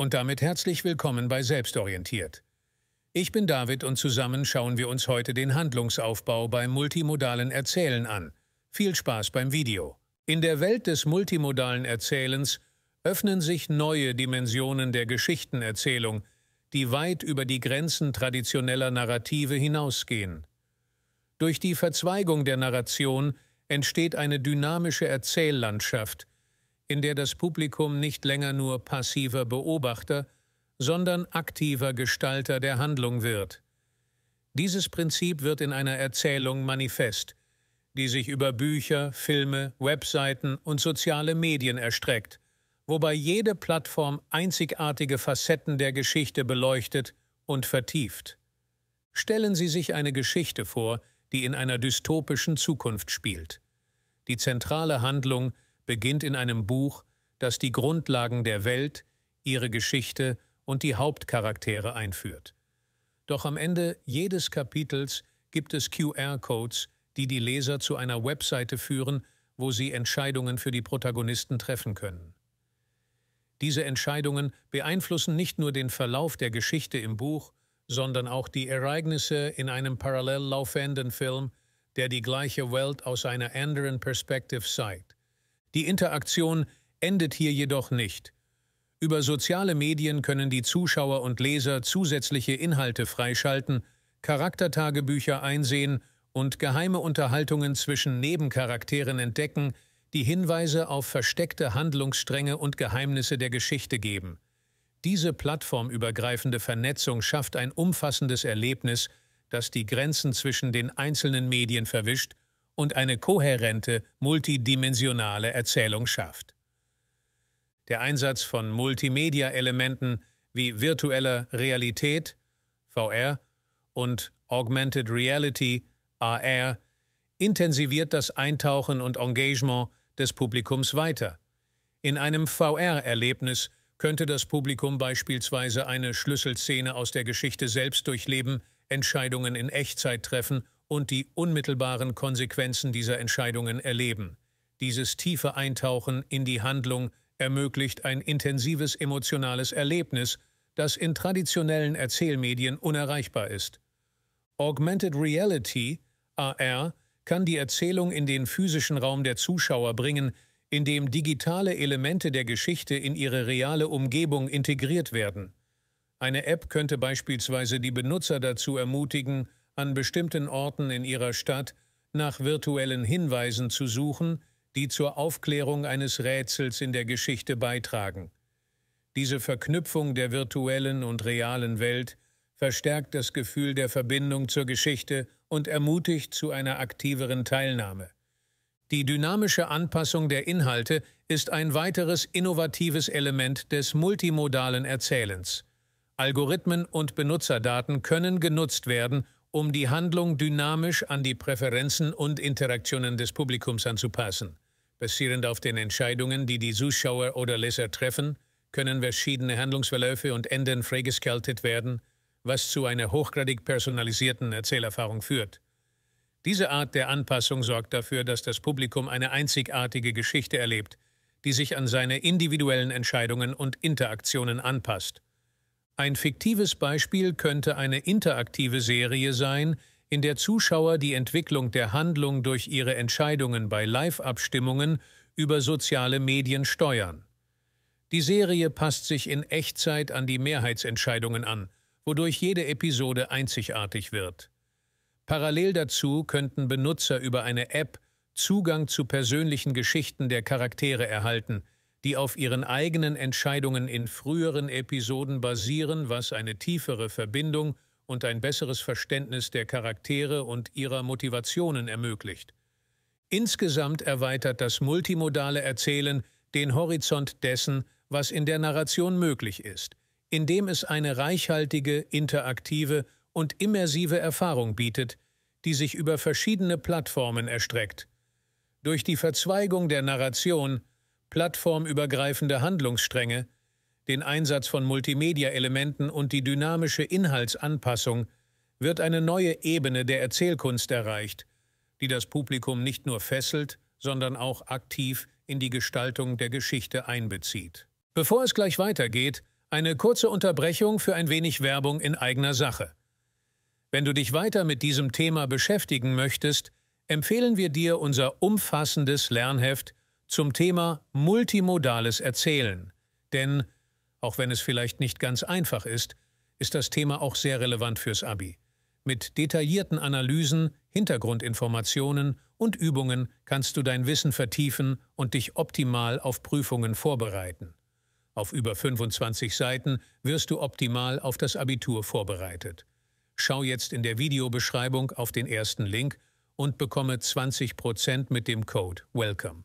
Und damit herzlich willkommen bei Selbstorientiert. Ich bin David und zusammen schauen wir uns heute den Handlungsaufbau beim multimodalen Erzählen an. Viel Spaß beim Video. In der Welt des multimodalen Erzählens öffnen sich neue Dimensionen der Geschichtenerzählung, die weit über die Grenzen traditioneller Narrative hinausgehen. Durch die Verzweigung der Narration entsteht eine dynamische Erzähllandschaft, in der das Publikum nicht länger nur passiver Beobachter, sondern aktiver Gestalter der Handlung wird. Dieses Prinzip wird in einer Erzählung manifest, die sich über Bücher, Filme, Webseiten und soziale Medien erstreckt, wobei jede Plattform einzigartige Facetten der Geschichte beleuchtet und vertieft. Stellen Sie sich eine Geschichte vor, die in einer dystopischen Zukunft spielt. Die zentrale Handlung – beginnt in einem Buch, das die Grundlagen der Welt, ihre Geschichte und die Hauptcharaktere einführt. Doch am Ende jedes Kapitels gibt es QR-Codes, die die Leser zu einer Webseite führen, wo sie Entscheidungen für die Protagonisten treffen können. Diese Entscheidungen beeinflussen nicht nur den Verlauf der Geschichte im Buch, sondern auch die Ereignisse in einem parallel laufenden Film, der die gleiche Welt aus einer anderen Perspektive zeigt. Die Interaktion endet hier jedoch nicht. Über soziale Medien können die Zuschauer und Leser zusätzliche Inhalte freischalten, Charaktertagebücher einsehen und geheime Unterhaltungen zwischen Nebencharakteren entdecken, die Hinweise auf versteckte Handlungsstränge und Geheimnisse der Geschichte geben. Diese plattformübergreifende Vernetzung schafft ein umfassendes Erlebnis, das die Grenzen zwischen den einzelnen Medien verwischt und eine kohärente, multidimensionale Erzählung schafft. Der Einsatz von Multimedia-Elementen wie virtueller Realität, VR, und Augmented Reality, AR, intensiviert das Eintauchen und Engagement des Publikums weiter. In einem VR-Erlebnis könnte das Publikum beispielsweise eine Schlüsselszene aus der Geschichte selbst durchleben, Entscheidungen in Echtzeit treffen und die unmittelbaren Konsequenzen dieser Entscheidungen erleben. Dieses tiefe Eintauchen in die Handlung ermöglicht ein intensives emotionales Erlebnis, das in traditionellen Erzählmedien unerreichbar ist. Augmented Reality, AR, kann die Erzählung in den physischen Raum der Zuschauer bringen, indem digitale Elemente der Geschichte in ihre reale Umgebung integriert werden. Eine App könnte beispielsweise die Benutzer dazu ermutigen, an bestimmten Orten in ihrer Stadt nach virtuellen Hinweisen zu suchen, die zur Aufklärung eines Rätsels in der Geschichte beitragen. Diese Verknüpfung der virtuellen und realen Welt verstärkt das Gefühl der Verbindung zur Geschichte und ermutigt zu einer aktiveren Teilnahme. Die dynamische Anpassung der Inhalte ist ein weiteres innovatives Element des multimodalen Erzählens. Algorithmen und Benutzerdaten können genutzt werden, um die Handlung dynamisch an die Präferenzen und Interaktionen des Publikums anzupassen. Basierend auf den Entscheidungen, die die Zuschauer oder Leser treffen, können verschiedene Handlungsverläufe und Enden freigestaltet werden, was zu einer hochgradig personalisierten Erzählerfahrung führt. Diese Art der Anpassung sorgt dafür, dass das Publikum eine einzigartige Geschichte erlebt, die sich an seine individuellen Entscheidungen und Interaktionen anpasst. Ein fiktives Beispiel könnte eine interaktive Serie sein, in der Zuschauer die Entwicklung der Handlung durch ihre Entscheidungen bei Live-Abstimmungen über soziale Medien steuern. Die Serie passt sich in Echtzeit an die Mehrheitsentscheidungen an, wodurch jede Episode einzigartig wird. Parallel dazu könnten Benutzer über eine App Zugang zu persönlichen Geschichten der Charaktere erhalten – die auf ihren eigenen Entscheidungen in früheren Episoden basieren, was eine tiefere Verbindung und ein besseres Verständnis der Charaktere und ihrer Motivationen ermöglicht. Insgesamt erweitert das multimodale Erzählen den Horizont dessen, was in der Narration möglich ist, indem es eine reichhaltige, interaktive und immersive Erfahrung bietet, die sich über verschiedene Plattformen erstreckt. Durch die Verzweigung der Narration plattformübergreifende Handlungsstränge, den Einsatz von Multimedia-Elementen und die dynamische Inhaltsanpassung wird eine neue Ebene der Erzählkunst erreicht, die das Publikum nicht nur fesselt, sondern auch aktiv in die Gestaltung der Geschichte einbezieht. Bevor es gleich weitergeht, eine kurze Unterbrechung für ein wenig Werbung in eigener Sache. Wenn du dich weiter mit diesem Thema beschäftigen möchtest, empfehlen wir dir unser umfassendes Lernheft zum Thema multimodales Erzählen. Denn, auch wenn es vielleicht nicht ganz einfach ist, ist das Thema auch sehr relevant fürs ABI. Mit detaillierten Analysen, Hintergrundinformationen und Übungen kannst du dein Wissen vertiefen und dich optimal auf Prüfungen vorbereiten. Auf über 25 Seiten wirst du optimal auf das Abitur vorbereitet. Schau jetzt in der Videobeschreibung auf den ersten Link und bekomme 20% mit dem Code WELCOME.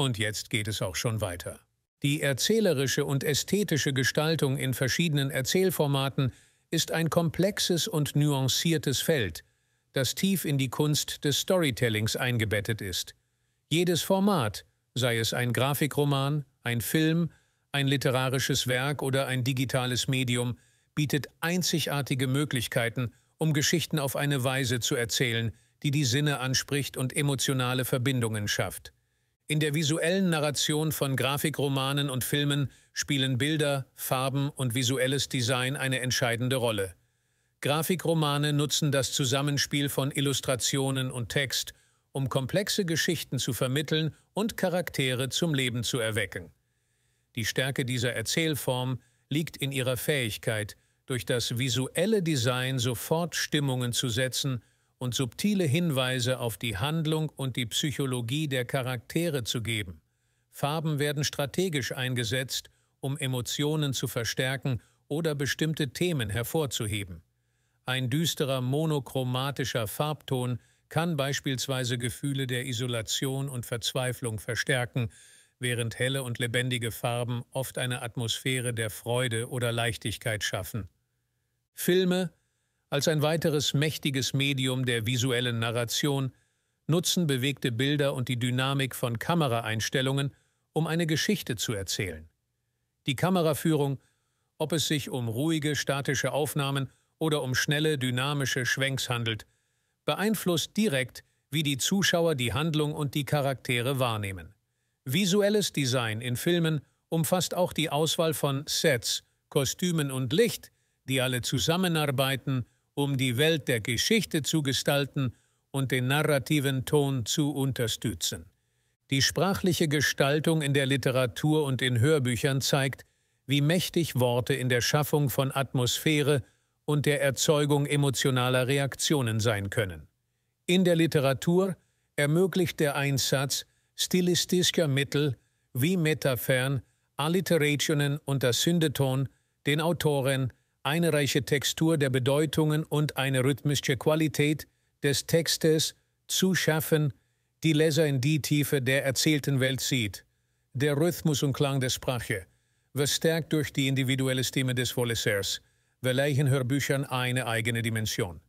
Und jetzt geht es auch schon weiter. Die erzählerische und ästhetische Gestaltung in verschiedenen Erzählformaten ist ein komplexes und nuanciertes Feld, das tief in die Kunst des Storytellings eingebettet ist. Jedes Format, sei es ein Grafikroman, ein Film, ein literarisches Werk oder ein digitales Medium, bietet einzigartige Möglichkeiten, um Geschichten auf eine Weise zu erzählen, die die Sinne anspricht und emotionale Verbindungen schafft. In der visuellen Narration von Grafikromanen und Filmen spielen Bilder, Farben und visuelles Design eine entscheidende Rolle. Grafikromane nutzen das Zusammenspiel von Illustrationen und Text, um komplexe Geschichten zu vermitteln und Charaktere zum Leben zu erwecken. Die Stärke dieser Erzählform liegt in ihrer Fähigkeit, durch das visuelle Design sofort Stimmungen zu setzen und subtile Hinweise auf die Handlung und die Psychologie der Charaktere zu geben. Farben werden strategisch eingesetzt, um Emotionen zu verstärken oder bestimmte Themen hervorzuheben. Ein düsterer monochromatischer Farbton kann beispielsweise Gefühle der Isolation und Verzweiflung verstärken, während helle und lebendige Farben oft eine Atmosphäre der Freude oder Leichtigkeit schaffen. Filme, als ein weiteres mächtiges Medium der visuellen Narration nutzen bewegte Bilder und die Dynamik von Kameraeinstellungen, um eine Geschichte zu erzählen. Die Kameraführung, ob es sich um ruhige, statische Aufnahmen oder um schnelle, dynamische Schwenks handelt, beeinflusst direkt, wie die Zuschauer die Handlung und die Charaktere wahrnehmen. Visuelles Design in Filmen umfasst auch die Auswahl von Sets, Kostümen und Licht, die alle zusammenarbeiten um die Welt der Geschichte zu gestalten und den narrativen Ton zu unterstützen. Die sprachliche Gestaltung in der Literatur und in Hörbüchern zeigt, wie mächtig Worte in der Schaffung von Atmosphäre und der Erzeugung emotionaler Reaktionen sein können. In der Literatur ermöglicht der Einsatz stilistischer Mittel wie Metaphern, Alliterationen und das Syndeton den Autoren eine reiche Textur der Bedeutungen und eine rhythmische Qualität des Textes zu schaffen, die Leser in die Tiefe der erzählten Welt sieht. Der Rhythmus und Klang der Sprache, verstärkt durch die individuelle Stimme des Vorlesers, verleihen Hörbüchern eine eigene Dimension.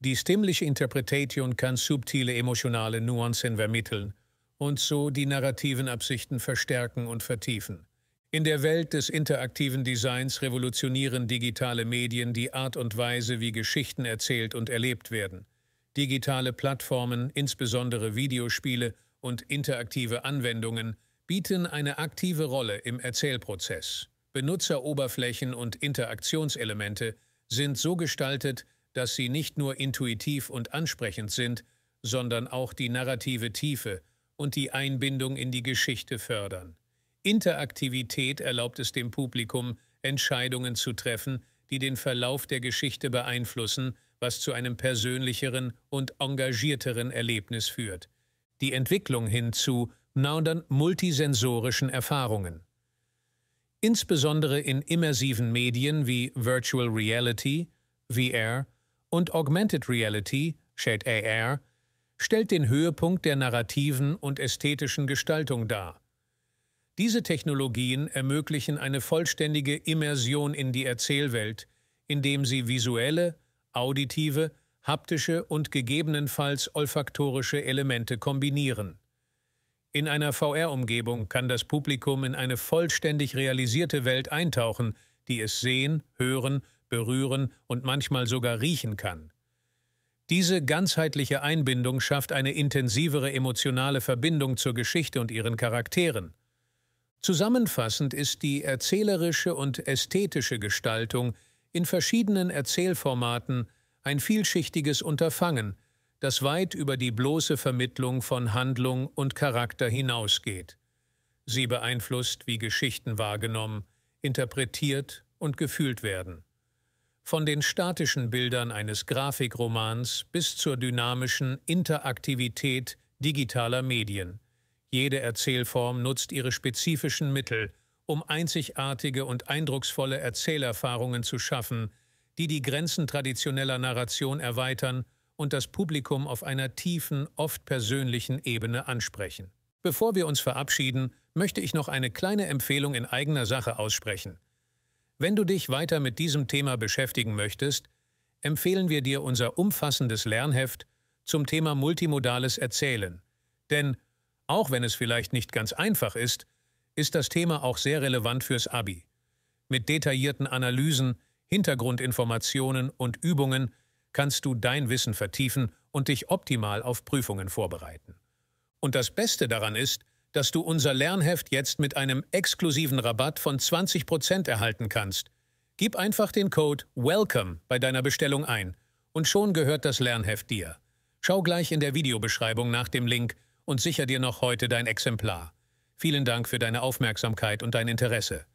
Die stimmliche Interpretation kann subtile emotionale Nuancen vermitteln und so die narrativen Absichten verstärken und vertiefen. In der Welt des interaktiven Designs revolutionieren digitale Medien die Art und Weise, wie Geschichten erzählt und erlebt werden. Digitale Plattformen, insbesondere Videospiele und interaktive Anwendungen, bieten eine aktive Rolle im Erzählprozess. Benutzeroberflächen und Interaktionselemente sind so gestaltet, dass sie nicht nur intuitiv und ansprechend sind, sondern auch die narrative Tiefe und die Einbindung in die Geschichte fördern. Interaktivität erlaubt es dem Publikum, Entscheidungen zu treffen, die den Verlauf der Geschichte beeinflussen, was zu einem persönlicheren und engagierteren Erlebnis führt. Die Entwicklung hin zu naudern multisensorischen Erfahrungen. Insbesondere in immersiven Medien wie Virtual Reality, VR, und Augmented Reality, Shade AR, stellt den Höhepunkt der narrativen und ästhetischen Gestaltung dar – diese Technologien ermöglichen eine vollständige Immersion in die Erzählwelt, indem sie visuelle, auditive, haptische und gegebenenfalls olfaktorische Elemente kombinieren. In einer VR-Umgebung kann das Publikum in eine vollständig realisierte Welt eintauchen, die es sehen, hören, berühren und manchmal sogar riechen kann. Diese ganzheitliche Einbindung schafft eine intensivere emotionale Verbindung zur Geschichte und ihren Charakteren. Zusammenfassend ist die erzählerische und ästhetische Gestaltung in verschiedenen Erzählformaten ein vielschichtiges Unterfangen, das weit über die bloße Vermittlung von Handlung und Charakter hinausgeht. Sie beeinflusst, wie Geschichten wahrgenommen, interpretiert und gefühlt werden. Von den statischen Bildern eines Grafikromans bis zur dynamischen Interaktivität digitaler Medien – jede Erzählform nutzt ihre spezifischen Mittel, um einzigartige und eindrucksvolle Erzählerfahrungen zu schaffen, die die Grenzen traditioneller Narration erweitern und das Publikum auf einer tiefen, oft persönlichen Ebene ansprechen. Bevor wir uns verabschieden, möchte ich noch eine kleine Empfehlung in eigener Sache aussprechen. Wenn du dich weiter mit diesem Thema beschäftigen möchtest, empfehlen wir dir unser umfassendes Lernheft zum Thema multimodales Erzählen. Denn auch wenn es vielleicht nicht ganz einfach ist, ist das Thema auch sehr relevant fürs ABI. Mit detaillierten Analysen, Hintergrundinformationen und Übungen kannst du dein Wissen vertiefen und dich optimal auf Prüfungen vorbereiten. Und das Beste daran ist, dass du unser Lernheft jetzt mit einem exklusiven Rabatt von 20% erhalten kannst. Gib einfach den Code WELCOME bei deiner Bestellung ein und schon gehört das Lernheft dir. Schau gleich in der Videobeschreibung nach dem Link und sicher dir noch heute dein Exemplar. Vielen Dank für deine Aufmerksamkeit und dein Interesse.